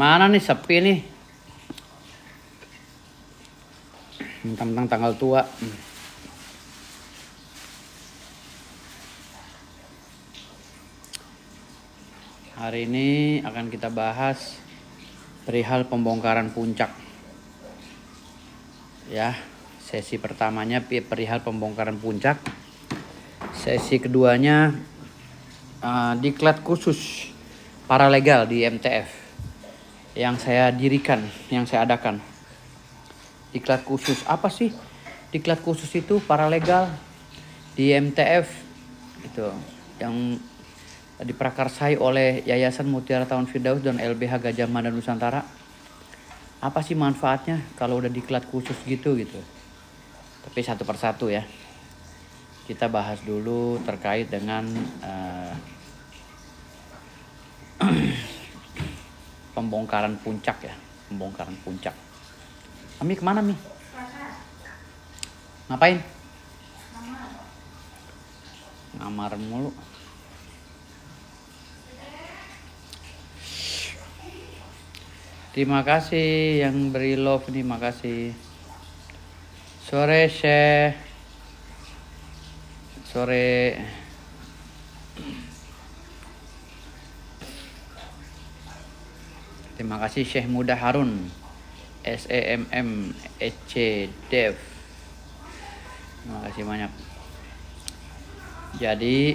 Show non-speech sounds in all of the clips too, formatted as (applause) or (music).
Mana nih sepi nih. Tentang tanggal tua. Hari ini akan kita bahas perihal pembongkaran puncak. Ya, sesi pertamanya perihal pembongkaran puncak. Sesi keduanya uh, diklat khusus paralegal di MTF yang saya dirikan, yang saya adakan. Diklat khusus apa sih? Diklat khusus itu para legal di MTF itu yang diprakarsai oleh Yayasan Mutiara Tahun Firdaus dan LBH Gajah Mada Nusantara. Apa sih manfaatnya kalau udah diklat khusus gitu gitu? Tapi satu persatu ya. Kita bahas dulu terkait dengan uh, pembongkaran puncak ya pembongkaran puncak Ami kemana Mi? Ngapain? Ngamar mulu. Terima kasih yang beri love nih, makasih. Sore Syekh. Sore Terima kasih Syekh Muda Harun. S E M M E C Dev. Terima kasih banyak. Jadi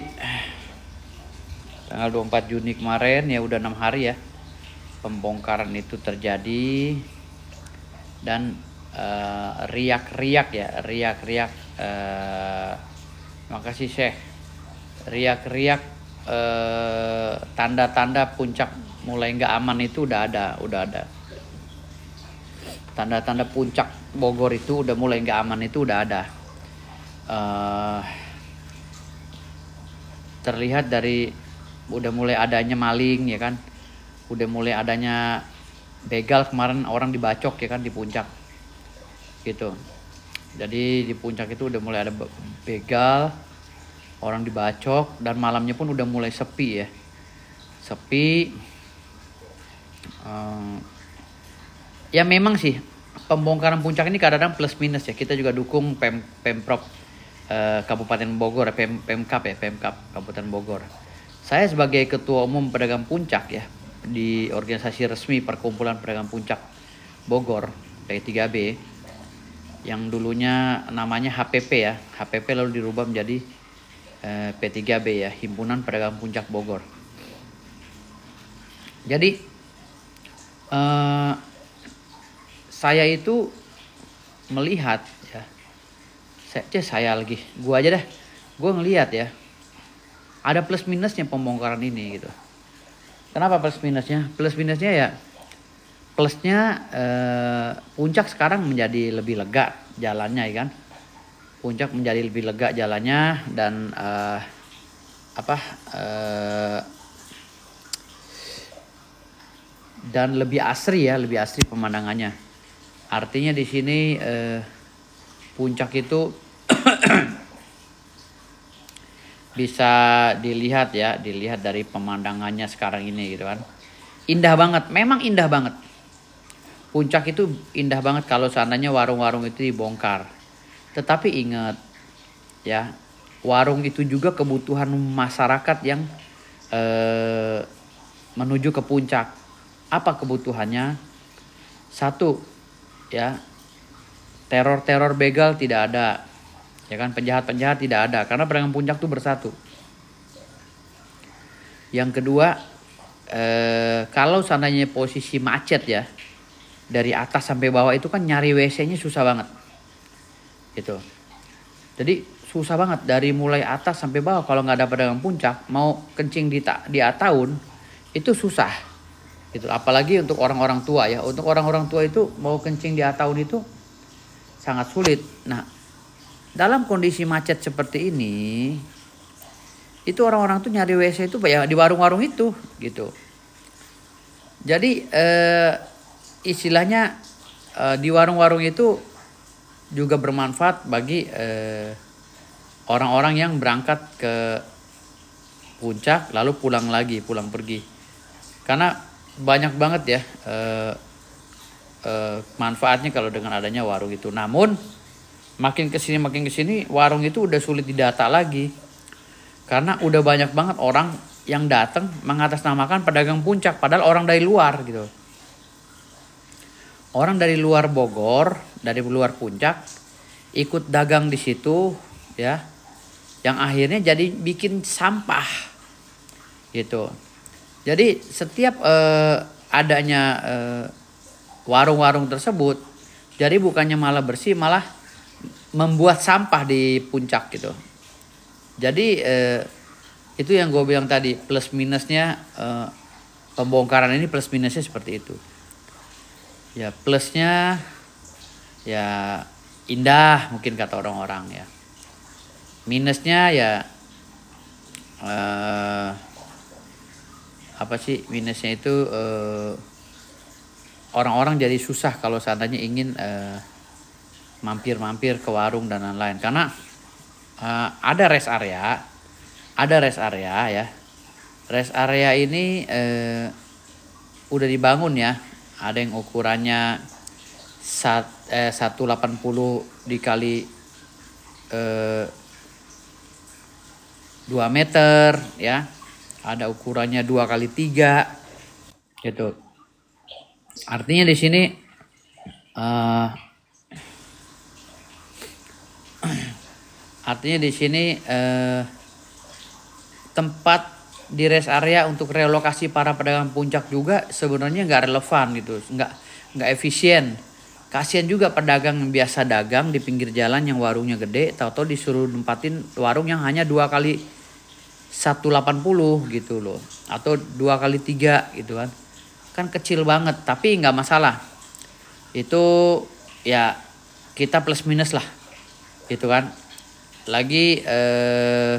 tanggal 24 Juni kemarin ya udah enam hari ya pembongkaran itu terjadi dan eh, riak-riak uh, ya riak-riak uh, eh, makasih Syekh riak-riak eh, tanda-tanda uh, tanda -tanda puncak mulai nggak aman itu udah ada udah ada tanda-tanda puncak Bogor itu udah mulai nggak aman itu udah ada uh, terlihat dari udah mulai adanya maling ya kan udah mulai adanya begal kemarin orang dibacok ya kan di puncak gitu jadi di puncak itu udah mulai ada begal orang dibacok dan malamnya pun udah mulai sepi ya sepi um, ya memang sih pembongkaran puncak ini kadang-kadang plus minus ya kita juga dukung Pem pemprov uh, Kabupaten Bogor Pem pemkap ya pemkap Kabupaten Bogor saya sebagai ketua umum pedagang puncak ya di organisasi resmi perkumpulan pedagang puncak Bogor P3B yang dulunya namanya HPP ya HPP lalu dirubah menjadi eh, P3B ya Himpunan Pedagang Puncak Bogor jadi Eh, saya itu melihat ya saya saya lagi gua aja dah gua ngelihat ya ada plus minusnya pembongkaran ini gitu kenapa plus minusnya plus minusnya ya plusnya eh, puncak sekarang menjadi lebih lega jalannya ya kan puncak menjadi lebih lega jalannya dan eh, apa eh, dan lebih asri ya, lebih asri pemandangannya. Artinya di sini eh, puncak itu (clears throat) bisa dilihat ya, dilihat dari pemandangannya sekarang ini gitu kan. Indah banget, memang indah banget. Puncak itu indah banget kalau seandainya warung-warung itu dibongkar. Tetapi ingat ya, warung itu juga kebutuhan masyarakat yang eh, menuju ke puncak apa kebutuhannya? Satu, ya teror-teror begal tidak ada, ya kan penjahat-penjahat tidak ada karena pedagang puncak itu bersatu. Yang kedua, eh, kalau seandainya posisi macet ya dari atas sampai bawah itu kan nyari WC-nya susah banget, gitu. Jadi susah banget dari mulai atas sampai bawah kalau nggak ada pedagang puncak mau kencing di ta di ataun itu susah gitu apalagi untuk orang-orang tua ya untuk orang-orang tua itu mau kencing di tahun itu sangat sulit nah dalam kondisi macet seperti ini itu orang-orang tuh nyari WC itu ya di warung-warung itu gitu jadi eh, istilahnya eh, di warung-warung itu juga bermanfaat bagi orang eh, orang-orang yang berangkat ke puncak lalu pulang lagi pulang pergi karena banyak banget ya uh, uh, manfaatnya kalau dengan adanya warung itu. Namun makin kesini makin kesini warung itu udah sulit didata lagi karena udah banyak banget orang yang datang mengatasnamakan pedagang puncak padahal orang dari luar gitu. Orang dari luar Bogor, dari luar puncak ikut dagang di situ ya. Yang akhirnya jadi bikin sampah gitu jadi setiap eh, adanya warung eh, warung-warung tersebut, jadi bukannya malah bersih, malah membuat sampah di puncak gitu. Jadi eh, itu yang gue bilang tadi plus minusnya eh, pembongkaran ini plus minusnya seperti itu. Ya plusnya ya indah mungkin kata orang-orang ya. Minusnya ya eh, apa sih minusnya itu eh, orang-orang jadi susah kalau seandainya ingin eh, mampir-mampir ke warung dan lain-lain karena uh, ada rest area ada rest area ya rest area ini uh, udah dibangun ya ada yang ukurannya sat, eh, 180 dikali eh, 2 meter ya ada ukurannya dua kali tiga gitu artinya di sini uh, artinya di sini uh, tempat di rest area untuk relokasi para pedagang puncak juga sebenarnya nggak relevan gitu nggak nggak efisien kasihan juga pedagang yang biasa dagang di pinggir jalan yang warungnya gede tahu-tahu disuruh nempatin warung yang hanya dua kali 180 gitu loh atau dua kali tiga gitu kan kan kecil banget tapi nggak masalah itu ya kita plus minus lah gitu kan lagi eh,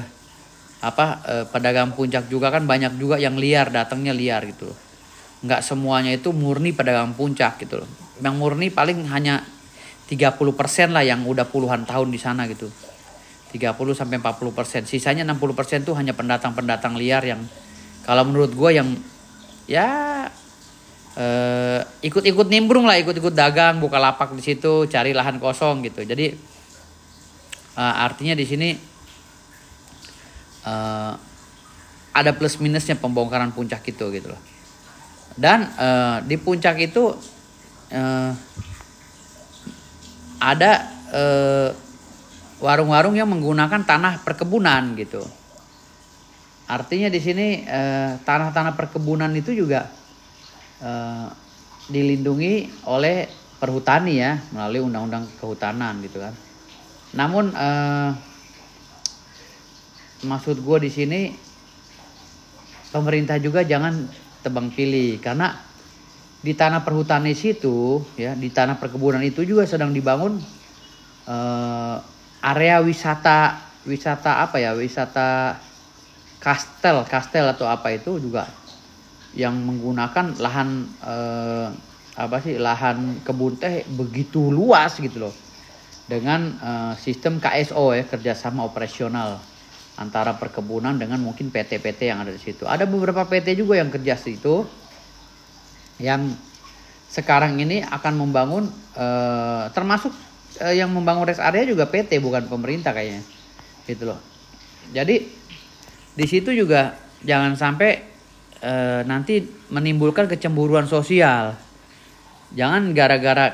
apa eh, pedagang puncak juga kan banyak juga yang liar datangnya liar gitu loh nggak semuanya itu murni pedagang puncak gitu loh yang murni paling hanya 30% lah yang udah puluhan tahun di sana gitu 30 sampai 40 persen. Sisanya 60 persen tuh hanya pendatang-pendatang liar yang kalau menurut gue yang ya ikut eh, ikut-ikut nimbrung lah, ikut-ikut dagang, buka lapak di situ, cari lahan kosong gitu. Jadi eh, artinya di sini eh, ada plus minusnya pembongkaran puncak itu gitu loh. Dan eh, di puncak itu eh, ada eh, warung-warung yang menggunakan tanah perkebunan gitu. Artinya di sini tanah eh, tanah-tanah perkebunan itu juga eh, dilindungi oleh perhutani ya melalui undang-undang kehutanan gitu kan. Namun eh, maksud gue di sini pemerintah juga jangan tebang pilih karena di tanah perhutani situ ya di tanah perkebunan itu juga sedang dibangun eh, area wisata wisata apa ya wisata kastel kastel atau apa itu juga yang menggunakan lahan eh, apa sih lahan kebun teh begitu luas gitu loh dengan eh, sistem KSO ya kerjasama operasional antara perkebunan dengan mungkin PT-PT yang ada di situ ada beberapa PT juga yang kerja di situ yang sekarang ini akan membangun eh, termasuk Eh, yang membangun rest area juga PT bukan pemerintah kayaknya gitu loh jadi di situ juga jangan sampai eh, nanti menimbulkan kecemburuan sosial jangan gara-gara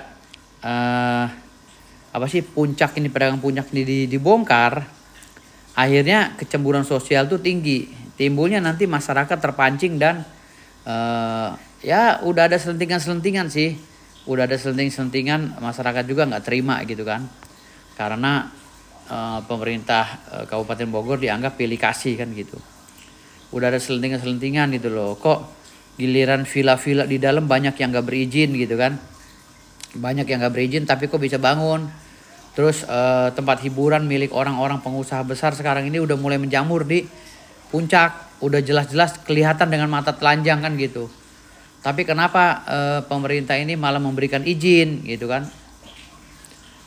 eh, apa sih puncak ini pedagang puncak ini dibongkar akhirnya kecemburuan sosial tuh tinggi timbulnya nanti masyarakat terpancing dan eh, ya udah ada selentingan-selentingan sih udah ada selenting-selentingan masyarakat juga nggak terima gitu kan karena e, pemerintah e, Kabupaten Bogor dianggap pilih kasih kan gitu udah ada selentingan-selentingan gitu loh kok giliran villa-villa di dalam banyak yang nggak berizin gitu kan banyak yang nggak berizin tapi kok bisa bangun terus e, tempat hiburan milik orang-orang pengusaha besar sekarang ini udah mulai menjamur di puncak udah jelas-jelas kelihatan dengan mata telanjang kan gitu tapi kenapa e, pemerintah ini malah memberikan izin gitu kan?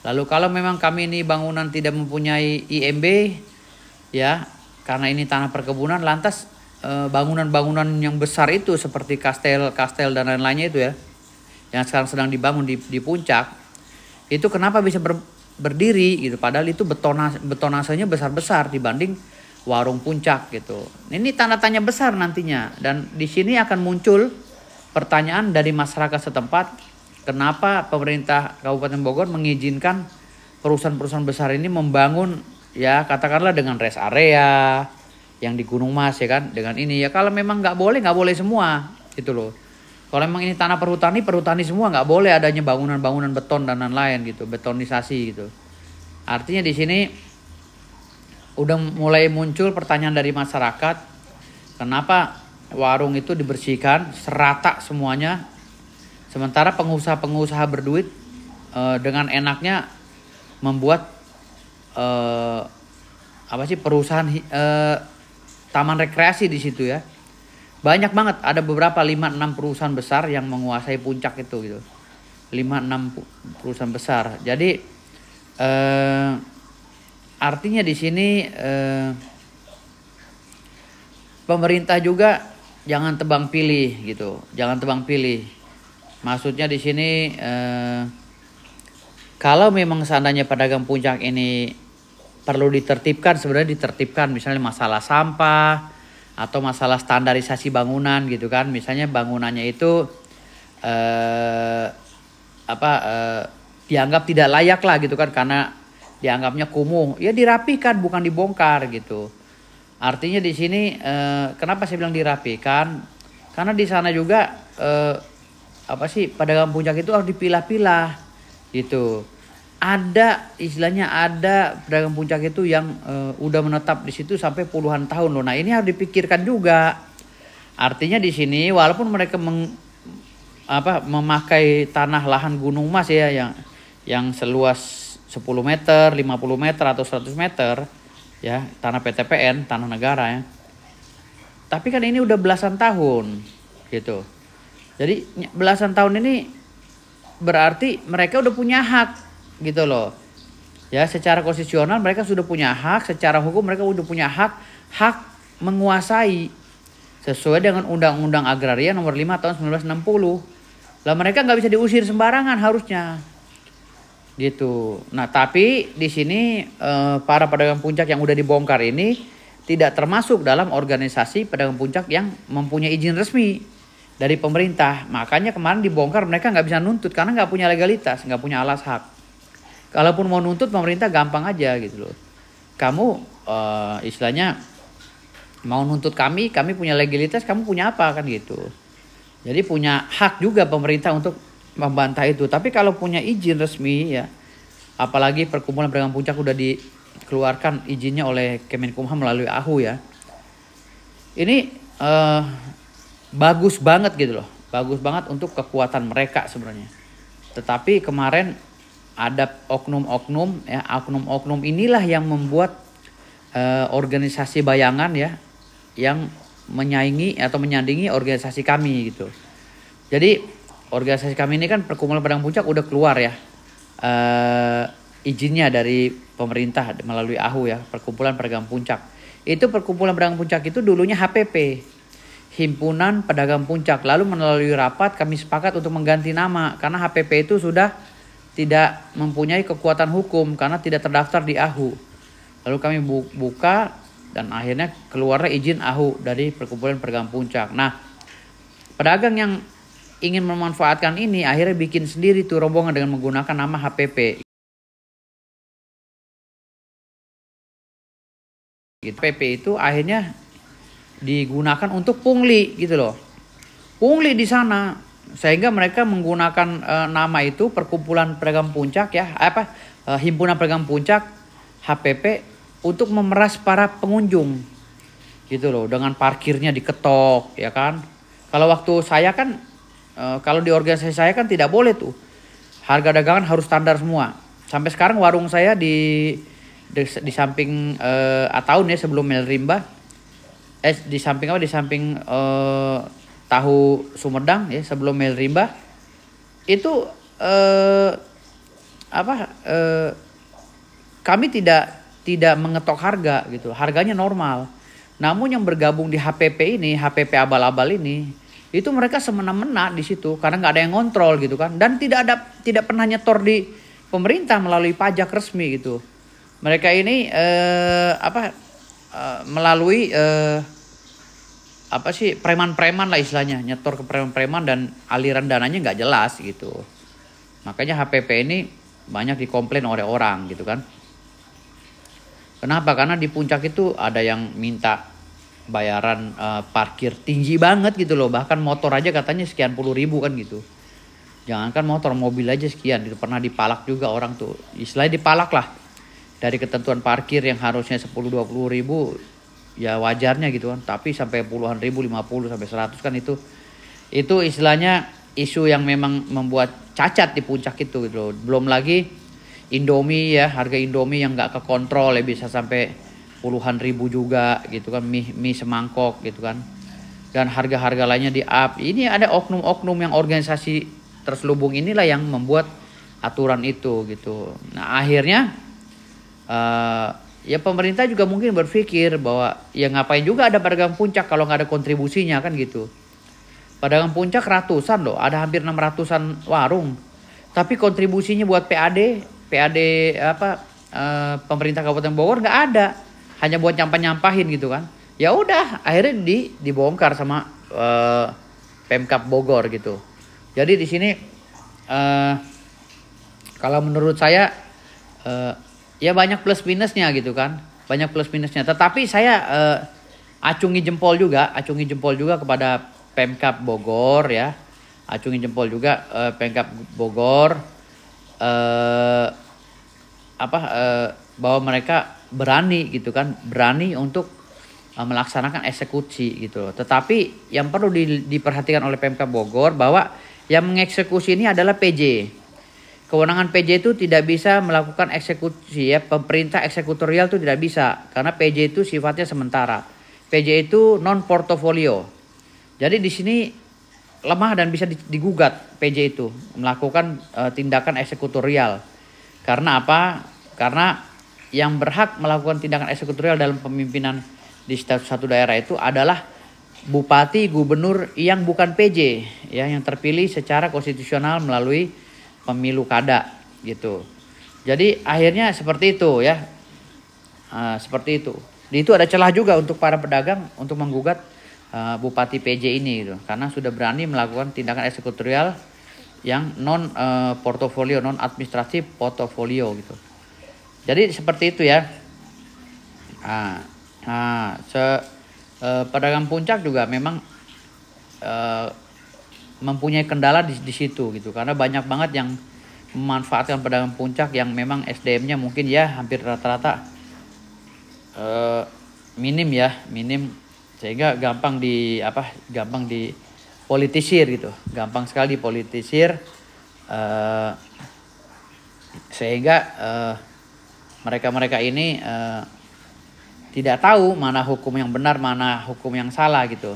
Lalu kalau memang kami ini bangunan tidak mempunyai IMB ya, karena ini tanah perkebunan lantas bangunan eh, bangunan-bangunan yang besar itu seperti kastel-kastel dan lain-lainnya itu ya yang sekarang sedang dibangun di, di puncak itu kenapa bisa ber, berdiri gitu padahal itu betonas betonasenya besar-besar dibanding warung puncak gitu. Ini tanda tanya besar nantinya dan di sini akan muncul pertanyaan dari masyarakat setempat, kenapa pemerintah Kabupaten Bogor mengizinkan perusahaan-perusahaan besar ini membangun ya katakanlah dengan rest area yang di Gunung Mas ya kan dengan ini ya kalau memang nggak boleh nggak boleh semua gitu loh kalau memang ini tanah perhutani perhutani semua nggak boleh adanya bangunan-bangunan beton dan lain-lain gitu betonisasi gitu artinya di sini udah mulai muncul pertanyaan dari masyarakat kenapa warung itu dibersihkan serata semuanya. Sementara pengusaha-pengusaha berduit uh, dengan enaknya membuat uh, apa sih perusahaan uh, taman rekreasi di situ ya. Banyak banget ada beberapa 5 6 perusahaan besar yang menguasai puncak itu gitu. 5 6 perusahaan besar. Jadi artinya di sini pemerintah juga jangan tebang pilih gitu jangan tebang pilih maksudnya di sini eh, kalau memang seandainya pedagang puncak ini perlu ditertibkan sebenarnya ditertibkan misalnya masalah sampah atau masalah standarisasi bangunan gitu kan misalnya bangunannya itu eh, apa eh, dianggap tidak layak lah gitu kan karena dianggapnya kumuh ya dirapikan bukan dibongkar gitu Artinya di sini eh, kenapa saya bilang dirapikan? Karena di sana juga eh, apa sih pedagang puncak itu harus dipilah-pilah gitu. Ada istilahnya ada pedagang puncak itu yang eh, udah menetap di situ sampai puluhan tahun loh. Nah ini harus dipikirkan juga. Artinya di sini walaupun mereka meng, apa memakai tanah lahan gunung mas ya yang yang seluas 10 meter, 50 meter atau 100 meter, ya tanah PTPN tanah negara ya tapi kan ini udah belasan tahun gitu jadi belasan tahun ini berarti mereka udah punya hak gitu loh ya secara konstitusional mereka sudah punya hak secara hukum mereka udah punya hak hak menguasai sesuai dengan undang-undang agraria nomor 5 tahun 1960 lah mereka nggak bisa diusir sembarangan harusnya gitu. Nah, tapi di sini eh, para pedagang puncak yang udah dibongkar ini tidak termasuk dalam organisasi pedagang puncak yang mempunyai izin resmi dari pemerintah. Makanya kemarin dibongkar mereka nggak bisa nuntut karena nggak punya legalitas, nggak punya alas hak. Kalaupun mau nuntut pemerintah gampang aja gitu loh. Kamu eh, istilahnya mau nuntut kami, kami punya legalitas, kamu punya apa kan gitu. Jadi punya hak juga pemerintah untuk membantah itu. Tapi kalau punya izin resmi ya, apalagi perkumpulan pedagang puncak udah dikeluarkan izinnya oleh Kemenkumham melalui AHU ya. Ini eh, bagus banget gitu loh, bagus banget untuk kekuatan mereka sebenarnya. Tetapi kemarin ada oknum-oknum ya, oknum-oknum inilah yang membuat eh, organisasi bayangan ya yang menyaingi atau menyandingi organisasi kami gitu. Jadi organisasi kami ini kan perkumpulan Padang Puncak udah keluar ya uh, izinnya dari pemerintah melalui AHU ya perkumpulan Pedagang Puncak itu perkumpulan Pedagang Puncak itu dulunya HPP Himpunan Pedagang Puncak lalu melalui rapat kami sepakat untuk mengganti nama karena HPP itu sudah tidak mempunyai kekuatan hukum karena tidak terdaftar di AHU lalu kami buka dan akhirnya keluarnya izin AHU dari perkumpulan Pedagang Puncak nah pedagang yang ingin memanfaatkan ini akhirnya bikin sendiri tuh rombongan dengan menggunakan nama HPP. Gitu. PP itu akhirnya digunakan untuk pungli gitu loh. Pungli di sana sehingga mereka menggunakan e, nama itu perkumpulan pedagang puncak ya apa e, himpunan pedagang puncak HPP untuk memeras para pengunjung gitu loh dengan parkirnya diketok ya kan kalau waktu saya kan Eh, kalau di organisasi saya kan tidak boleh tuh. Harga dagangan harus standar semua. Sampai sekarang warung saya di di, di samping uh, eh, atau nih ya, sebelum Melrimba. Eh di samping apa? Di samping uh, tahu Sumedang ya sebelum Melrimba. Itu uh, apa? Uh, kami tidak tidak mengetok harga gitu. Harganya normal. Namun yang bergabung di HPP ini, HPP abal-abal ini itu mereka semena-mena di situ karena nggak ada yang kontrol gitu kan dan tidak ada tidak pernah nyetor di pemerintah melalui pajak resmi gitu mereka ini eh, apa eh, melalui eh, apa sih preman-preman lah istilahnya nyetor ke preman-preman dan aliran dananya nggak jelas gitu makanya HPP ini banyak dikomplain oleh orang gitu kan kenapa karena di puncak itu ada yang minta bayaran uh, parkir tinggi banget gitu loh bahkan motor aja katanya sekian puluh ribu kan gitu jangankan motor mobil aja sekian itu pernah dipalak juga orang tuh istilahnya dipalak lah dari ketentuan parkir yang harusnya 10-20 ribu ya wajarnya gitu kan tapi sampai puluhan ribu 50 sampai 100 kan itu itu istilahnya isu yang memang membuat cacat di puncak itu gitu loh belum lagi Indomie ya harga Indomie yang nggak kekontrol ya bisa sampai puluhan ribu juga gitu kan mie mie semangkok gitu kan dan harga-harga lainnya di up ini ada oknum-oknum yang organisasi terselubung inilah yang membuat aturan itu gitu nah akhirnya uh, ya pemerintah juga mungkin berpikir bahwa ya ngapain juga ada pedagang puncak kalau nggak ada kontribusinya kan gitu pedagang puncak ratusan loh ada hampir 600an warung tapi kontribusinya buat PAD PAD apa eh, pemerintah Kabupaten Bogor nggak ada hanya buat nyampah nyampahin gitu kan ya udah akhirnya di dibongkar sama uh, pemkap Bogor gitu jadi di sini uh, kalau menurut saya uh, ya banyak plus minusnya gitu kan banyak plus minusnya tetapi saya uh, acungi jempol juga acungi jempol juga kepada pemkap Bogor ya acungi jempol juga uh, pemkap Bogor uh, apa uh, bahwa mereka berani gitu kan berani untuk uh, melaksanakan eksekusi gitu loh. Tetapi yang perlu di, diperhatikan oleh PMK Bogor bahwa yang mengeksekusi ini adalah PJ. Kewenangan PJ itu tidak bisa melakukan eksekusi ya, pemerintah eksekutorial itu tidak bisa karena PJ itu sifatnya sementara. PJ itu non portofolio. Jadi di sini lemah dan bisa digugat PJ itu melakukan uh, tindakan eksekutorial. Karena apa? Karena yang berhak melakukan tindakan eksekutorial dalam pemimpinan di setiap satu daerah itu adalah bupati, gubernur yang bukan PJ ya yang terpilih secara konstitusional melalui pemilu kada gitu. Jadi akhirnya seperti itu ya. Uh, seperti itu. Di itu ada celah juga untuk para pedagang untuk menggugat uh, bupati PJ ini gitu karena sudah berani melakukan tindakan eksekutorial yang non uh, portofolio, non administrasi portofolio gitu. Jadi seperti itu ya. Nah, nah se, eh, pedagang puncak juga memang eh, mempunyai kendala di, di situ gitu karena banyak banget yang memanfaatkan pedagang puncak yang memang SDM-nya mungkin ya hampir rata-rata eh, minim ya minim sehingga gampang di apa gampang di politisir gitu gampang sekali politisir eh, sehingga eh, mereka-mereka ini uh, tidak tahu mana hukum yang benar, mana hukum yang salah gitu.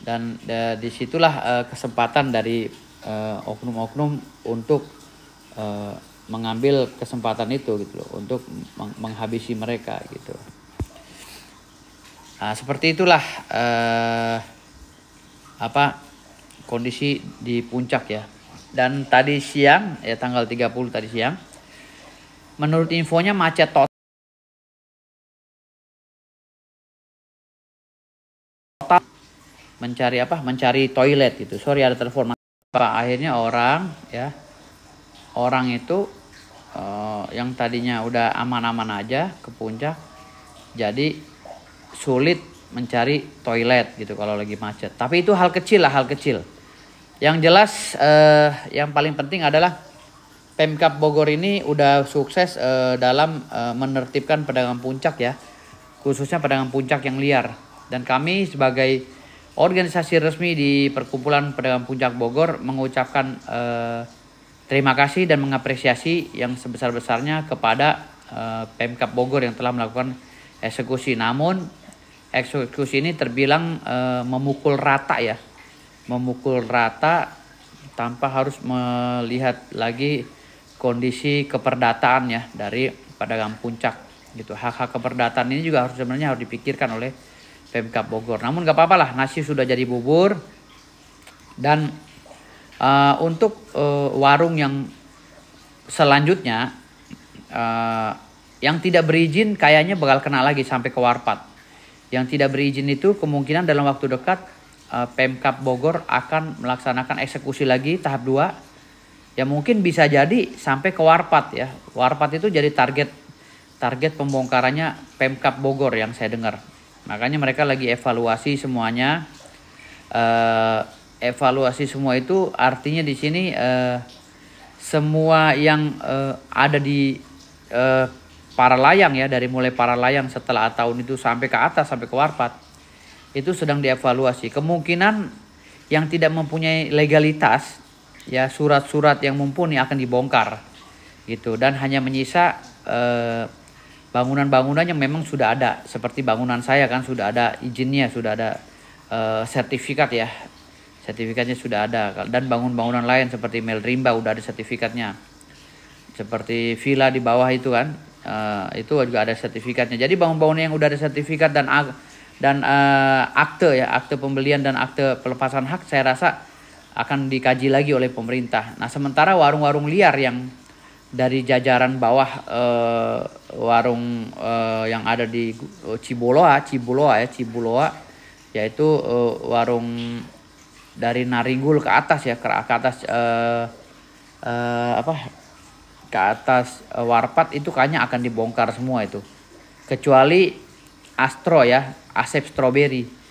Dan uh, disitulah uh, kesempatan dari eh, oknum-oknum untuk uh, mengambil kesempatan itu gitu loh, untuk meng menghabisi mereka gitu. Nah, seperti itulah eh, apa kondisi di puncak ya. Dan tadi siang ya tanggal 30 tadi siang Menurut infonya macet total. mencari apa mencari toilet gitu sorry ada telepon akhirnya orang ya orang itu uh, yang tadinya udah aman-aman aja ke puncak jadi sulit mencari toilet gitu kalau lagi macet tapi itu hal kecil lah hal kecil yang jelas uh, yang paling penting adalah Pemkap Bogor ini udah sukses uh, dalam uh, menertibkan pedagang puncak ya, khususnya pedagang puncak yang liar. Dan kami sebagai organisasi resmi di Perkumpulan Pedagang Puncak Bogor mengucapkan uh, terima kasih dan mengapresiasi yang sebesar-besarnya kepada uh, Pemkap Bogor yang telah melakukan eksekusi. Namun eksekusi ini terbilang uh, memukul rata ya, memukul rata tanpa harus melihat lagi kondisi keperdataan ya dari pedagang puncak gitu hak-hak keperdataan ini juga harus sebenarnya harus dipikirkan oleh Pemkap Bogor namun nggak apa-apa lah nasi sudah jadi bubur dan uh, untuk uh, warung yang selanjutnya uh, yang tidak berizin kayaknya bakal kena lagi sampai ke warpat yang tidak berizin itu kemungkinan dalam waktu dekat uh, Pemkap Bogor akan melaksanakan eksekusi lagi tahap 2 ya mungkin bisa jadi sampai ke Warpat ya. Warpat itu jadi target target pembongkarannya Pemkap Bogor yang saya dengar. Makanya mereka lagi evaluasi semuanya. Uh, evaluasi semua itu artinya di sini uh, semua yang uh, ada di uh, para layang ya dari mulai para layang setelah tahun itu sampai ke atas sampai ke Warpat itu sedang dievaluasi. Kemungkinan yang tidak mempunyai legalitas ya surat-surat yang mumpuni akan dibongkar gitu dan hanya menyisa eh, bangunan-bangunan eh, yang memang sudah ada seperti bangunan saya kan sudah ada izinnya sudah ada eh, sertifikat ya sertifikatnya sudah ada dan bangun-bangunan lain seperti Mel Rimba udah ada sertifikatnya seperti villa di bawah itu kan uh, itu juga ada sertifikatnya jadi bangun-bangunan yang udah ada sertifikat dan dan uh, akte ya akte pembelian dan akte pelepasan hak saya rasa akan dikaji lagi oleh pemerintah. Nah, sementara warung-warung liar yang dari jajaran bawah eh, warung eh, yang ada di eh, Cibuloa, Cibuloa ya, Cibuloa, yaitu eh, warung dari Naringgul ke atas ya, ke, atas eh, eh, apa? ke atas eh, Warpat itu kayaknya akan dibongkar semua itu. Kecuali Astro ya, Asep Strawberry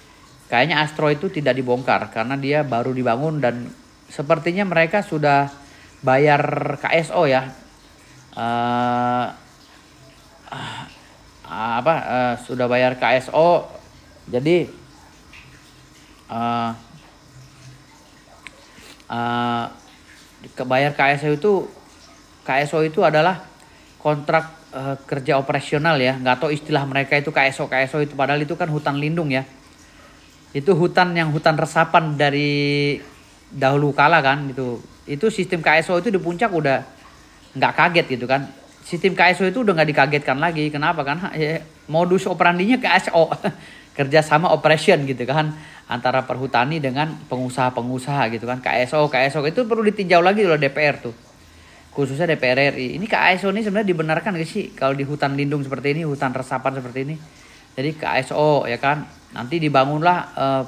Kayaknya Astro itu tidak dibongkar karena dia baru dibangun dan sepertinya mereka sudah bayar KSO ya. Uh, apa uh, sudah bayar KSO jadi uh, uh, KSO itu KSO itu adalah kontrak uh, kerja operasional ya nggak tahu istilah mereka itu KSO KSO itu padahal itu kan hutan lindung ya itu hutan yang hutan resapan dari dahulu kala kan itu itu sistem KSO itu di puncak udah nggak kaget gitu kan sistem KSO itu udah nggak dikagetkan lagi kenapa kan ya, modus operandinya KSO (laughs) kerjasama operation gitu kan antara perhutani dengan pengusaha-pengusaha gitu kan KSO KSO itu perlu ditinjau lagi oleh DPR tuh khususnya DPR RI ini KSO ini sebenarnya dibenarkan gak sih kalau di hutan lindung seperti ini hutan resapan seperti ini jadi KSO ya kan Nanti dibangunlah eh,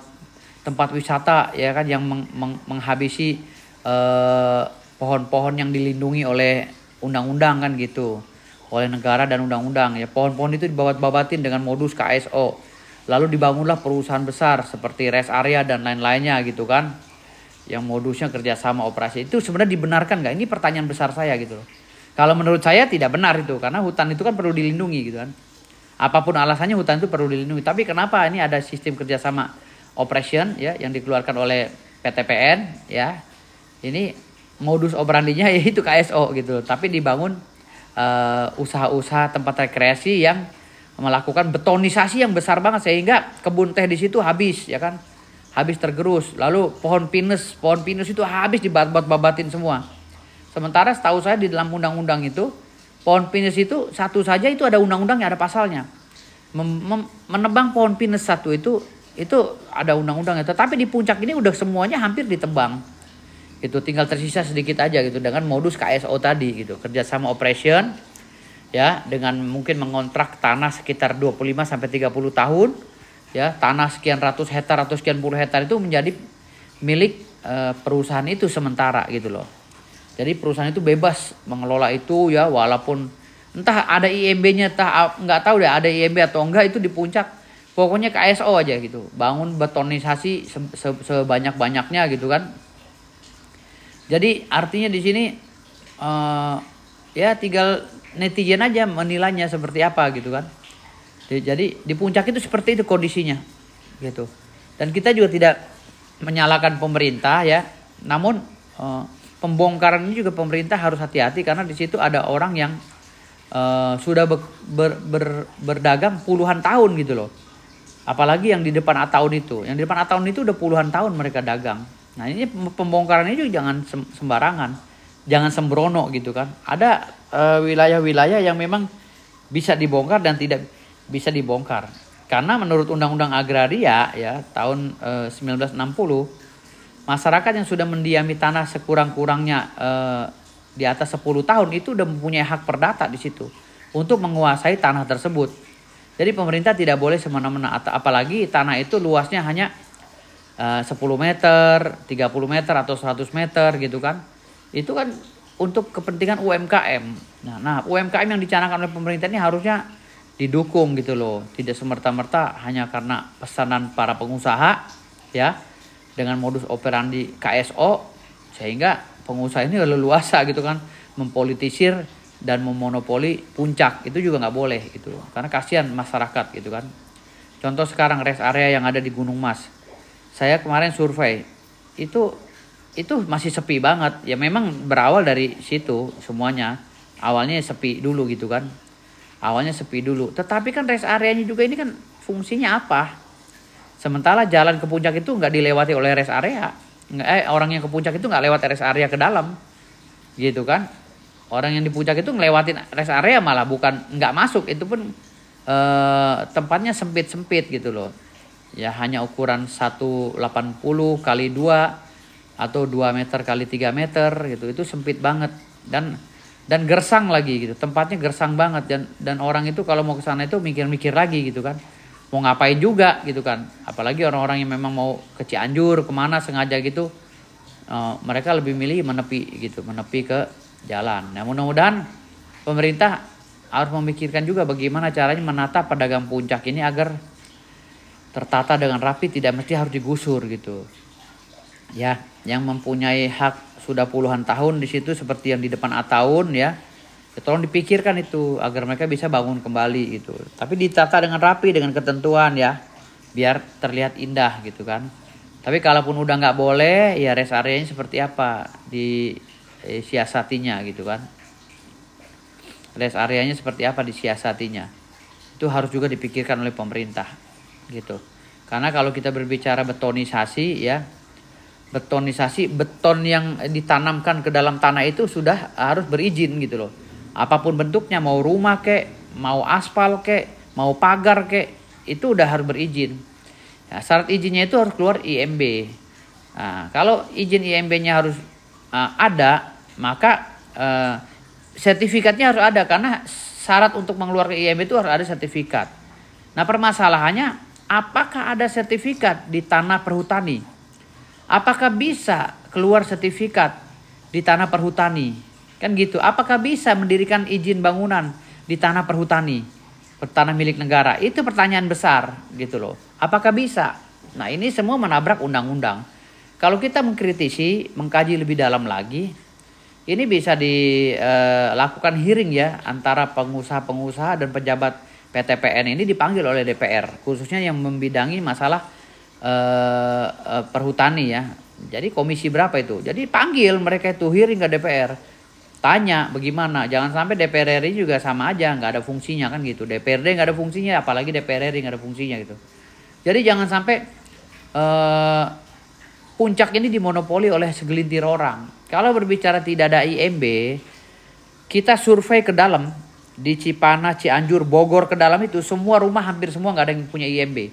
tempat wisata ya kan yang meng, meng, menghabisi pohon eh, pohon-pohon yang dilindungi oleh undang-undang kan gitu oleh negara dan undang-undang ya pohon-pohon itu dibabat-babatin dengan modus KSO lalu dibangunlah perusahaan besar seperti rest area dan lain-lainnya gitu kan yang modusnya kerjasama operasi itu sebenarnya dibenarkan nggak ini pertanyaan besar saya gitu loh kalau menurut saya tidak benar itu karena hutan itu kan perlu dilindungi gitu kan Apapun alasannya hutan itu perlu dilindungi. Tapi kenapa ini ada sistem kerjasama operation ya yang dikeluarkan oleh PTPN ya. Ini modus operandinya (laughs) yaitu KSO gitu. Tapi dibangun eh, usaha-usaha tempat rekreasi yang melakukan betonisasi yang besar banget sehingga kebun teh di situ habis ya kan habis tergerus lalu pohon pinus pohon pinus itu habis dibabat-babatin semua sementara setahu saya di dalam undang-undang itu Pohon pinus itu satu saja itu ada undang undang yang ada pasalnya. Mem- mem- menebang pohon pinus satu itu itu ada undang-undangnya. Tetapi di puncak ini udah semuanya hampir ditebang. Itu tinggal tersisa sedikit aja gitu dengan modus KSO tadi gitu, kerjasama operation ya dengan mungkin mengontrak tanah sekitar 25 sampai 30 tahun ya tanah sekian ratus hektar atau sekian puluh hektar itu menjadi milik e, perusahaan itu sementara gitu loh jadi perusahaan itu bebas mengelola itu ya walaupun entah ada IMB-nya entah nggak tahu deh ada IMB atau enggak itu di puncak. Pokoknya KSO aja gitu. Bangun betonisasi sebanyak-banyaknya gitu kan. Jadi artinya di sini uh, ya tinggal netizen aja menilainya seperti apa gitu kan. Jadi di puncak itu seperti itu kondisinya gitu. Dan kita juga tidak menyalahkan pemerintah ya. Namun uh, pembongkaran ini juga pemerintah harus hati-hati karena di situ ada orang yang uh, sudah ber, ber, ber, berdagang puluhan tahun gitu loh. Apalagi yang di depan Ataun itu. Yang di depan Ataun itu udah puluhan tahun mereka dagang. Nah ini pembongkarannya juga jangan sembarangan. Jangan sembrono gitu kan. Ada eh, wilayah-wilayah uh, yang memang bisa dibongkar dan tidak bisa dibongkar. Karena menurut Undang-Undang Agraria ya tahun eh, uh, 1960 masyarakat yang sudah mendiami tanah sekurang-kurangnya eh, di atas 10 tahun itu sudah mempunyai hak perdata di situ untuk menguasai tanah tersebut. Jadi pemerintah tidak boleh semena-mena apalagi tanah itu luasnya hanya eh, 10 meter, 30 meter atau 100 meter gitu kan. Itu kan untuk kepentingan UMKM. Nah, nah UMKM yang dicanangkan oleh pemerintah ini harusnya didukung gitu loh, tidak semerta-merta hanya karena pesanan para pengusaha ya dengan modus operandi KSO sehingga pengusaha ini leluasa gitu kan mempolitisir dan memonopoli puncak itu juga nggak boleh gitu karena kasihan masyarakat gitu kan contoh sekarang rest area yang ada di Gunung Mas saya kemarin survei itu itu masih sepi banget ya memang berawal dari situ semuanya awalnya sepi dulu gitu kan awalnya sepi dulu tetapi kan rest areanya juga ini kan fungsinya apa Sementara jalan ke puncak itu nggak dilewati oleh rest area. Nggak, eh, orang yang ke puncak itu nggak lewat rest area ke dalam. Gitu kan. Orang yang di puncak itu ngelewatin rest area malah bukan nggak masuk. Itu pun eh, tempatnya sempit-sempit gitu loh. Ya hanya ukuran 180 kali 2 atau 2 meter kali 3 meter gitu. Itu sempit banget. Dan dan gersang lagi gitu tempatnya gersang banget dan dan orang itu kalau mau ke sana itu mikir-mikir lagi gitu kan mau ngapain juga gitu kan apalagi orang-orang yang memang mau ke Cianjur kemana sengaja gitu uh, mereka lebih milih menepi gitu menepi ke jalan nah mudah-mudahan pemerintah harus memikirkan juga bagaimana caranya menata pedagang puncak ini agar tertata dengan rapi tidak mesti harus digusur gitu ya yang mempunyai hak sudah puluhan tahun di situ seperti yang di depan Ataun ya ya, tolong dipikirkan itu agar mereka bisa bangun kembali gitu tapi ditata dengan rapi dengan ketentuan ya biar terlihat indah gitu kan tapi kalaupun udah nggak boleh ya rest area nya seperti apa di eh, siasatinya gitu kan rest area nya seperti apa di siasatinya itu harus juga dipikirkan oleh pemerintah gitu karena kalau kita berbicara betonisasi ya betonisasi beton yang ditanamkan ke dalam tanah itu sudah harus berizin gitu loh apapun bentuknya mau rumah kek mau aspal kek mau pagar kek itu udah harus berizin nah, syarat izinnya itu harus keluar IMB nah, kalau izin IMB-nya harus uh, ada maka uh, sertifikatnya harus ada karena syarat untuk mengeluarkan IMB itu harus ada sertifikat nah permasalahannya apakah ada sertifikat di tanah perhutani apakah bisa keluar sertifikat di tanah perhutani Kan gitu. Apakah bisa mendirikan izin bangunan di tanah perhutani, tanah milik negara? Itu pertanyaan besar gitu loh. Apakah bisa? Nah ini semua menabrak undang-undang. Kalau kita mengkritisi, mengkaji lebih dalam lagi, ini bisa dilakukan eh, hearing ya antara pengusaha-pengusaha dan pejabat PTPN ini dipanggil oleh DPR, khususnya yang membidangi masalah eh, eh, perhutani ya. Jadi komisi berapa itu? Jadi panggil mereka itu hearing ke DPR tanya bagaimana jangan sampai DPR RI juga sama aja nggak ada fungsinya kan gitu DPRD nggak ada fungsinya apalagi DPR RI nggak ada fungsinya gitu jadi jangan sampai uh, puncak ini dimonopoli oleh segelintir orang kalau berbicara tidak ada IMB kita survei ke dalam di Cipana, Cianjur Bogor ke dalam itu semua rumah hampir semua nggak ada yang punya IMB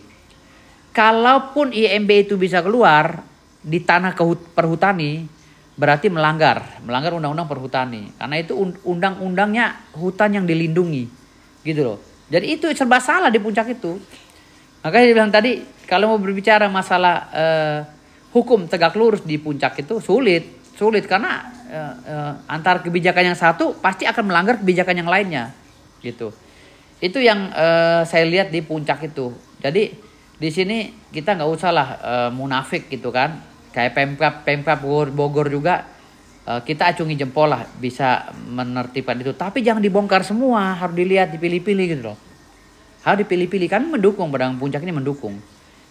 kalaupun IMB itu bisa keluar di tanah perhutani berarti melanggar, melanggar undang-undang perhutani. Karena itu undang-undangnya hutan yang dilindungi. Gitu loh. Jadi itu serba salah di puncak itu. Makanya dia bilang tadi kalau mau berbicara masalah eh, hukum tegak lurus di puncak itu sulit, sulit karena eh, eh, antar kebijakan yang satu pasti akan melanggar kebijakan yang lainnya. Gitu. Itu yang eh, saya lihat di puncak itu. Jadi di sini kita nggak usahlah eh, munafik gitu kan kayak pemkap pemkap Bogor juga eh, kita acungi jempol lah bisa menertibkan itu tapi jangan dibongkar semua harus dilihat dipilih-pilih gitu loh harus dipilih-pilih kan mendukung pedang puncak ini mendukung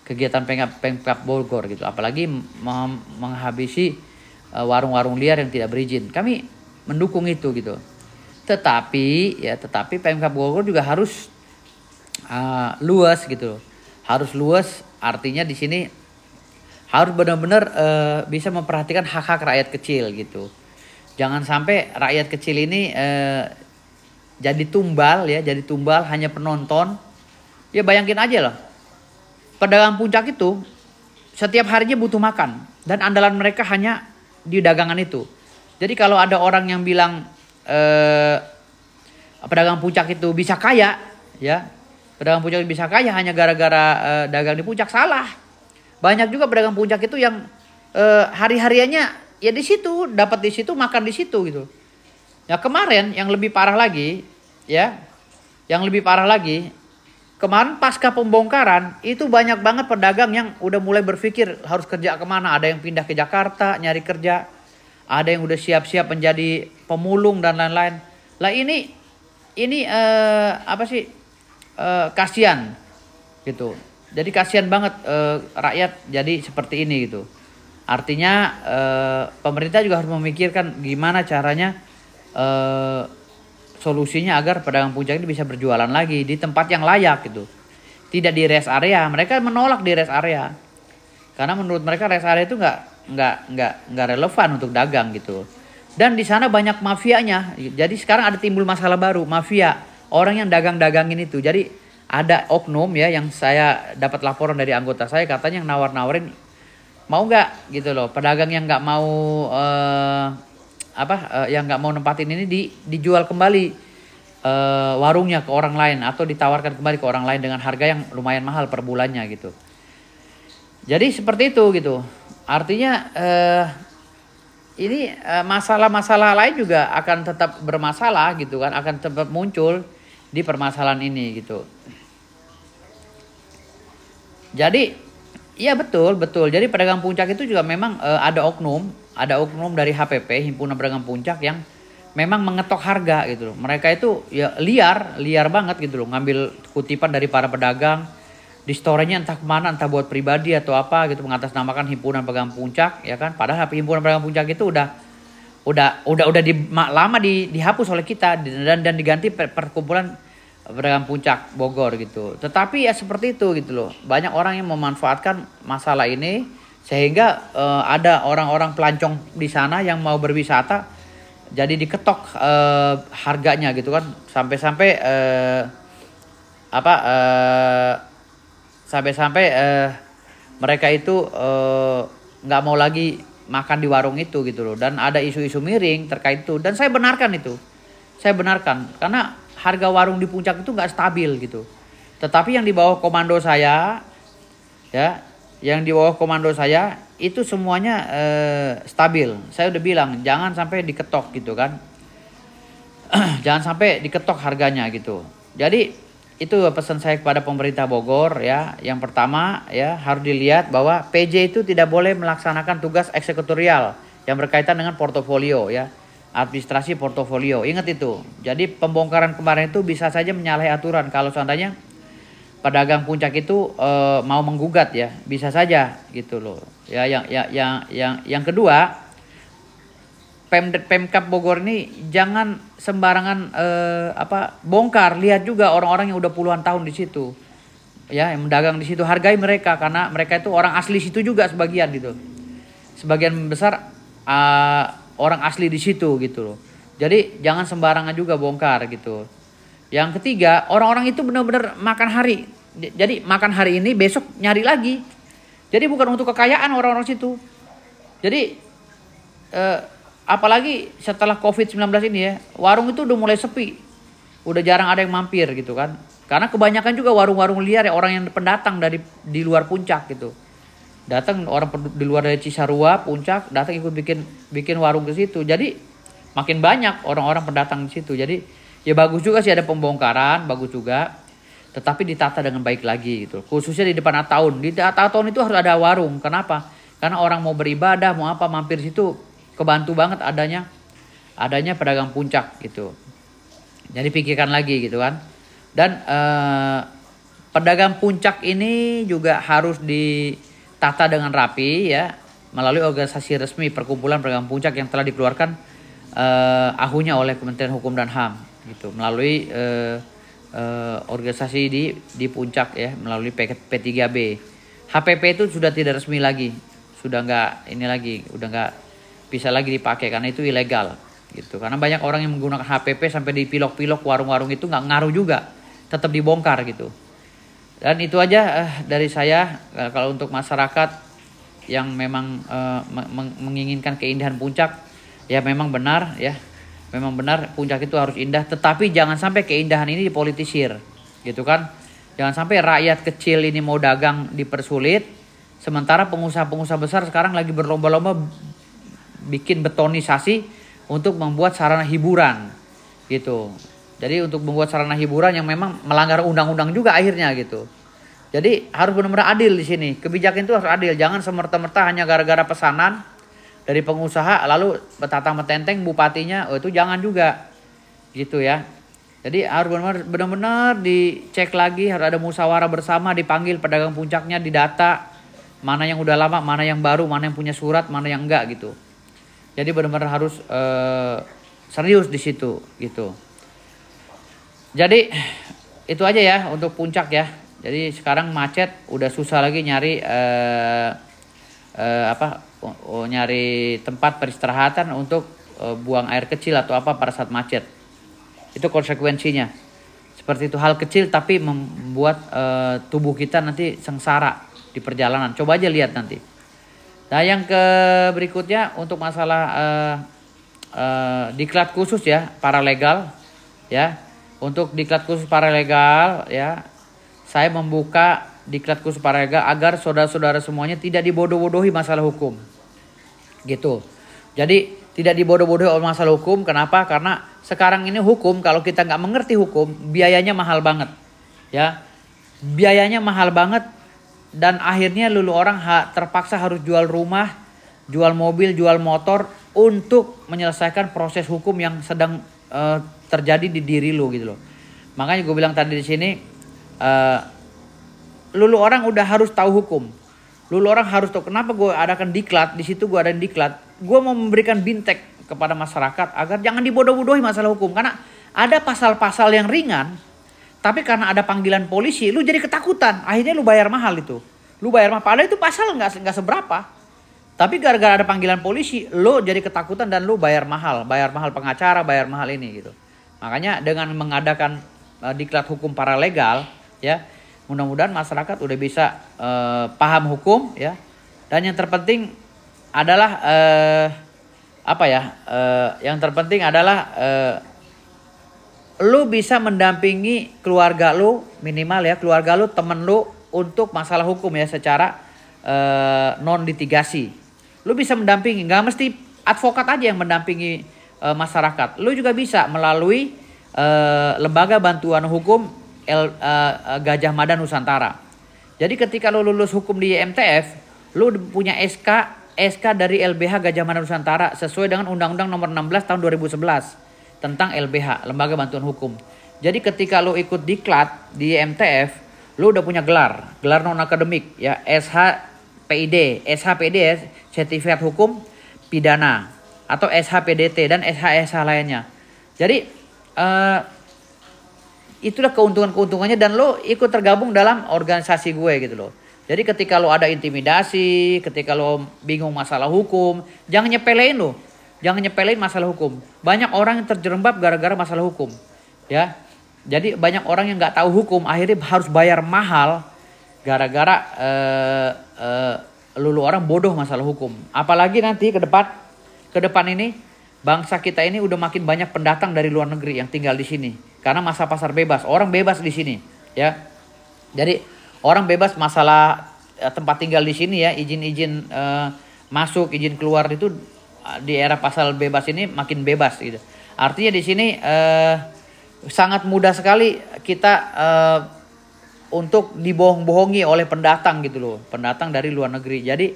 kegiatan pemkap pemkap Bogor gitu apalagi menghabisi eh, warung-warung liar yang tidak berizin kami mendukung itu gitu tetapi ya tetapi pemkap Bogor juga harus uh, luas gitu harus luas artinya di sini harus benar-benar uh, bisa memperhatikan hak-hak rakyat kecil gitu. Jangan sampai rakyat kecil ini uh, jadi tumbal ya, jadi tumbal hanya penonton. Ya bayangin aja loh. Pedagang puncak itu setiap harinya butuh makan dan andalan mereka hanya di dagangan itu. Jadi kalau ada orang yang bilang eh, pedagang puncak itu bisa kaya, ya pedagang puncak bisa kaya hanya gara-gara eh, dagang di puncak salah banyak juga pedagang puncak itu yang eh, hari-hariannya ya di situ, dapat di situ, makan di situ gitu. Ya kemarin yang lebih parah lagi, ya, yang lebih parah lagi, kemarin pasca pembongkaran itu banyak banget pedagang yang udah mulai berpikir harus kerja kemana. Ada yang pindah ke Jakarta nyari kerja, ada yang udah siap-siap menjadi pemulung dan lain-lain. Lah ini ini eh, apa sih eh, kasihan gitu jadi kasihan banget eh, rakyat jadi seperti ini gitu artinya eh, pemerintah juga harus memikirkan gimana caranya eh, solusinya agar pedagang puncak ini bisa berjualan lagi di tempat yang layak gitu tidak di rest area mereka menolak di rest area karena menurut mereka rest area itu nggak nggak nggak nggak relevan untuk dagang gitu dan di sana banyak mafianya jadi sekarang ada timbul masalah baru mafia orang yang dagang-dagangin itu jadi ada oknum ya yang saya dapat laporan dari anggota saya katanya yang nawar-nawarin mau nggak gitu loh pedagang yang nggak mau uh, apa uh, yang nggak mau nempatin ini di, dijual kembali uh, warungnya ke orang lain atau ditawarkan kembali ke orang lain dengan harga yang lumayan mahal per bulannya gitu. Jadi seperti itu gitu. Artinya uh, ini masalah masalah-masalah lain juga akan tetap bermasalah gitu kan, akan tetap muncul di permasalahan ini gitu. Jadi iya betul betul. Jadi pedagang puncak itu juga memang uh, ada oknum, ada oknum dari HPP himpunan pedagang puncak yang memang mengetok harga gitu loh. Mereka itu ya liar, liar banget gitu loh. Ngambil kutipan dari para pedagang di store entah kemana entah buat pribadi atau apa gitu mengatasnamakan himpunan pedagang puncak ya kan padahal himpunan pedagang puncak itu udah udah udah udah di, lama di, dihapus oleh kita dan dan diganti perkumpulan pedagang puncak Bogor gitu. Tetapi ya seperti itu gitu loh. Banyak orang yang memanfaatkan masalah ini sehingga uh, ada orang-orang pelancong di sana yang mau berwisata jadi diketok uh, harganya gitu kan sampai-sampai uh, apa uh, sampai-sampai uh, mereka itu nggak uh, mau lagi makan di warung itu gitu loh dan ada isu-isu miring terkait itu dan saya benarkan itu saya benarkan karena harga warung di puncak itu nggak stabil gitu. Tetapi yang di bawah komando saya, ya, yang di bawah komando saya itu semuanya eh, stabil. Saya udah bilang jangan sampai diketok gitu kan, (clears throat) jangan sampai diketok harganya gitu. Jadi itu pesan saya kepada pemerintah Bogor ya. Yang pertama ya harus dilihat bahwa PJ itu tidak boleh melaksanakan tugas eksekutorial yang berkaitan dengan portofolio ya administrasi portofolio. Ingat itu. Jadi pembongkaran kemarin itu bisa saja menyalahi aturan kalau seandainya pedagang puncak itu e, mau menggugat ya, bisa saja gitu loh. Ya yang yang yang yang, yang kedua Pem, Pemkap Bogor ini jangan sembarangan e, apa bongkar, lihat juga orang-orang yang udah puluhan tahun di situ. Ya, yang mendagang di situ hargai mereka karena mereka itu orang asli situ juga sebagian gitu. Sebagian besar ah, orang asli di situ gitu loh. Jadi jangan sembarangan juga bongkar gitu. Yang ketiga, orang-orang itu benar-benar makan hari. Jadi makan hari ini besok nyari lagi. Jadi bukan untuk kekayaan orang-orang situ. Jadi eh, apalagi setelah Covid-19 ini ya, warung itu udah mulai sepi. Udah jarang ada yang mampir gitu kan. Karena kebanyakan juga warung-warung liar ya orang yang pendatang dari di luar puncak gitu datang orang di luar dari Cisarua puncak datang ikut bikin bikin warung ke situ jadi makin banyak orang-orang pendatang di situ jadi ya bagus juga sih ada pembongkaran bagus juga tetapi ditata dengan baik lagi gitu khususnya di depan tahun di tahun itu harus ada warung kenapa karena orang mau beribadah mau apa mampir situ kebantu banget adanya adanya pedagang puncak gitu jadi pikirkan lagi gitu kan dan eh, pedagang puncak ini juga harus di tata dengan rapi ya melalui organisasi resmi perkumpulan pedagang puncak yang telah dikeluarkan uh, ahunya oleh Kementerian Hukum dan HAM gitu melalui uh, uh, organisasi di di puncak ya melalui P3B. HPP itu sudah tidak resmi lagi, sudah nggak ini lagi, udah nggak bisa lagi dipakai karena itu ilegal gitu. Karena banyak orang yang menggunakan HPP sampai pilok pilok warung-warung itu nggak ngaruh juga, tetap dibongkar gitu. Dan itu aja eh, dari saya eh, kalau untuk masyarakat yang memang eh, menginginkan keindahan puncak ya memang benar ya. Memang benar puncak itu harus indah tetapi jangan sampai keindahan ini dipolitisir gitu kan. Jangan sampai rakyat kecil ini mau dagang dipersulit sementara pengusaha-pengusaha besar sekarang lagi berlomba-lomba bikin betonisasi untuk membuat sarana hiburan gitu. Jadi untuk membuat sarana hiburan yang memang melanggar undang-undang juga akhirnya gitu. Jadi harus benar-benar adil di sini. Kebijakan itu harus adil. Jangan semerta-merta hanya gara-gara pesanan dari pengusaha lalu betatang metenteng bupatinya oh, itu jangan juga gitu ya. Jadi harus benar-benar dicek lagi, harus ada musyawarah bersama, dipanggil pedagang puncaknya, didata mana yang udah lama, mana yang baru, mana yang punya surat, mana yang enggak gitu. Jadi benar-benar harus uh, serius di situ gitu. Jadi itu aja ya untuk puncak ya. Jadi sekarang macet, udah susah lagi nyari eh, eh, apa oh, oh, nyari tempat peristirahatan untuk eh, buang air kecil atau apa pada saat macet. Itu konsekuensinya. Seperti itu hal kecil tapi membuat eh, tubuh kita nanti sengsara di perjalanan. Coba aja lihat nanti. Nah yang ke berikutnya untuk masalah eh, eh, diklat khusus ya para legal ya untuk diklat khusus paralegal ya, saya membuka diklat khusus paralegal agar saudara-saudara semuanya tidak dibodoh-bodohi masalah hukum. Gitu. Jadi tidak dibodoh-bodohi oleh masalah hukum. Kenapa? Karena sekarang ini hukum kalau kita nggak mengerti hukum biayanya mahal banget. Ya, biayanya mahal banget dan akhirnya lulu orang terpaksa harus jual rumah, jual mobil, jual motor untuk menyelesaikan proses hukum yang sedang uh, terjadi di diri lu gitu loh. Makanya gue bilang tadi di sini, uh, eh, lu, orang udah harus tahu hukum. Lu, orang harus tahu kenapa gue adakan diklat, di situ gue ada diklat. Gue mau memberikan bintek kepada masyarakat agar jangan dibodoh-bodohi masalah hukum. Karena ada pasal-pasal yang ringan, tapi karena ada panggilan polisi, lu jadi ketakutan. Akhirnya lu bayar mahal itu. Lu bayar mahal, padahal itu pasal nggak nggak seberapa. Tapi gara-gara ada panggilan polisi, lo jadi ketakutan dan lo bayar mahal, bayar mahal pengacara, bayar mahal ini gitu. Makanya dengan mengadakan uh, diklat hukum paralegal ya, mudah-mudahan masyarakat udah bisa uh, paham hukum ya. Dan yang terpenting adalah uh, apa ya? Uh, yang terpenting adalah uh, lu bisa mendampingi keluarga lu minimal ya, keluarga lu, temen lu untuk masalah hukum ya secara uh, non litigasi. Lu bisa mendampingi, nggak mesti advokat aja yang mendampingi uh, masyarakat. Lu juga bisa melalui uh, lembaga bantuan hukum L uh, Gajah Mada Nusantara. Jadi ketika lu lulus hukum di YMTF, lu punya SK SK dari LBH Gajah Mada Nusantara sesuai dengan Undang-Undang Nomor 16 Tahun 2011 tentang LBH Lembaga Bantuan Hukum. Jadi ketika lu ikut diklat di YMTF, lu udah punya gelar, gelar non akademik ya SH PID, SH ya, sertifikat hukum pidana atau SHPDT dan SHSH lainnya. Jadi uh, itulah keuntungan-keuntungannya dan lo ikut tergabung dalam organisasi gue gitu loh. Jadi ketika lo ada intimidasi, ketika lo bingung masalah hukum, jangan nyepelein lo. Jangan nyepelein masalah hukum. Banyak orang yang terjerembab gara-gara masalah hukum. Ya. Jadi banyak orang yang nggak tahu hukum akhirnya harus bayar mahal gara-gara uh, eh, uh, eh, lulu orang bodoh masalah hukum. Apalagi nanti ke depan ke depan ini bangsa kita ini udah makin banyak pendatang dari luar negeri yang tinggal di sini karena masa pasar bebas orang bebas di sini ya jadi orang bebas masalah eh, tempat tinggal di sini ya izin-izin uh, masuk izin keluar itu eh, di era pasal bebas ini makin bebas gitu artinya di sini uh, sangat mudah sekali kita uh, untuk dibohong-bohongi oleh pendatang gitu loh pendatang dari luar negeri jadi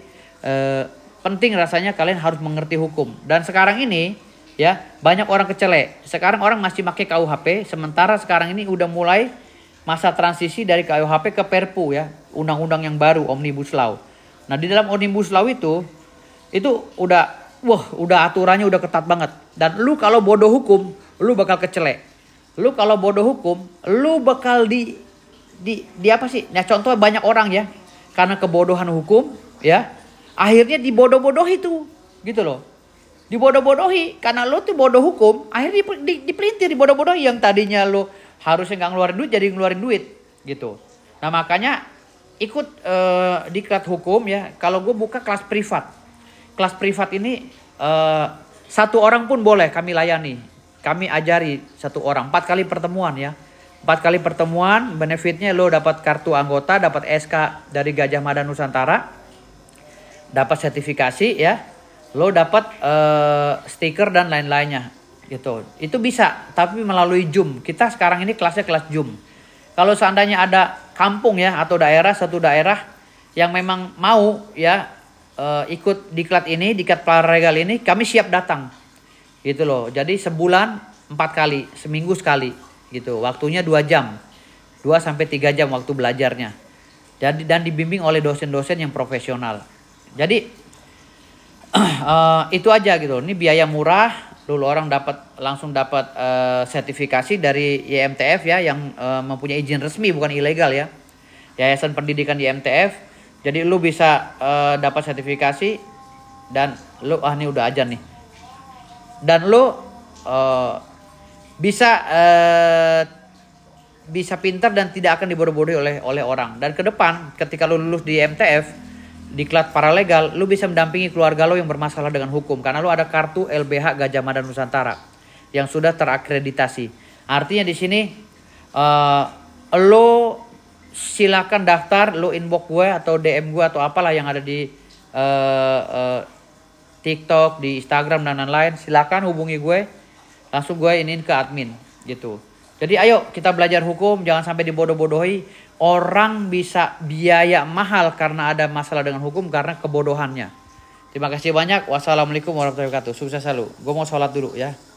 uh, penting rasanya kalian harus mengerti hukum. Dan sekarang ini ya banyak orang kecele. Sekarang orang masih pakai KUHP, sementara sekarang ini udah mulai masa transisi dari KUHP ke Perpu ya, undang-undang yang baru Omnibus Law. Nah di dalam Omnibus Law itu itu udah wah udah aturannya udah ketat banget. Dan lu kalau bodoh hukum, lu bakal kecele. Lu kalau bodoh hukum, lu bakal di di di apa sih? Nah contoh banyak orang ya karena kebodohan hukum ya akhirnya dibodoh-bodohi tuh gitu loh dibodoh-bodohi karena lo tuh bodoh hukum akhirnya diperintir dipelintir dibodoh-bodohi yang tadinya lo harusnya nggak ngeluarin duit jadi ngeluarin duit gitu nah makanya ikut uh, diklat hukum ya kalau gue buka kelas privat kelas privat ini uh, satu orang pun boleh kami layani kami ajari satu orang empat kali pertemuan ya empat kali pertemuan benefitnya lo dapat kartu anggota dapat SK dari Gajah Mada Nusantara dapat sertifikasi ya lo dapat uh, stiker dan lain-lainnya gitu itu bisa tapi melalui zoom kita sekarang ini kelasnya kelas zoom kalau seandainya ada kampung ya atau daerah satu daerah yang memang mau ya uh, ikut diklat ini diklat paralegal ini kami siap datang gitu loh jadi sebulan empat kali seminggu sekali gitu waktunya dua jam dua sampai tiga jam waktu belajarnya. Jadi dan dibimbing oleh dosen-dosen yang profesional. Jadi uh, (clears throat) itu aja gitu. Ini biaya murah. Dulu orang dapat langsung dapat uh, sertifikasi dari YMTF ya yang uh, mempunyai izin resmi bukan ilegal ya. Yayasan Pendidikan YMTF. Jadi lu bisa uh, dapat sertifikasi dan lu ah ini udah aja nih. Dan lu uh, bisa uh, bisa pintar dan tidak akan dibodoh-bodohi oleh oleh orang. Dan ke depan ketika lu lulus di MTF diklat paralegal, lu bisa mendampingi keluarga lo yang bermasalah dengan hukum karena lu ada kartu LBH Gajah Mada Nusantara yang sudah terakreditasi. Artinya di sini uh, eh, lo silakan daftar, lo inbox gue atau DM gue atau apalah yang ada di uh, uh, TikTok, di Instagram dan lain-lain. Silakan hubungi gue, langsung gue ini ke admin gitu. Jadi ayo kita belajar hukum, jangan sampai dibodoh-bodohi orang bisa biaya mahal karena ada masalah dengan hukum karena kebodohannya. Terima kasih banyak. Wassalamualaikum warahmatullahi wabarakatuh. Sukses selalu. Gue mau sholat dulu ya.